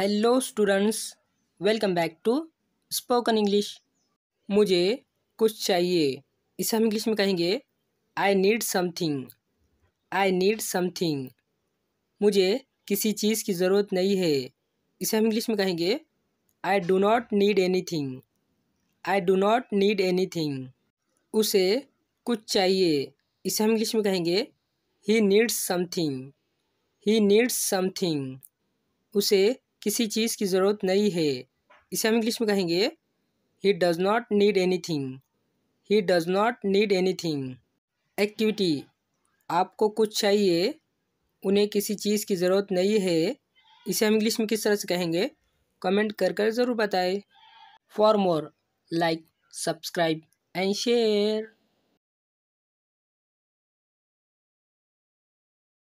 hello students welcome back to spoken English मुझे कुछ चाहिए इसे हम इंग्लिश में कहेंगे I need something I need something मुझे किसी चीज़ की ज़रूरत नहीं है इसे हम इंग्लिश में कहेंगे I do not need anything I do not need anything उसे कुछ चाहिए इसे हम इंग्लिश में कहेंगे he needs something he needs something उसे किसी चीज़ की ज़रूरत नहीं है इसे हम इंग्लिश में कहेंगे he does not need anything he does not need anything activity आपको कुछ चाहिए उन्हें किसी चीज़ की ज़रूरत नहीं है इसे हम इंग्लिश में किस तरह से कहेंगे कमेंट कर कर ज़रूर बताएं for more like subscribe and share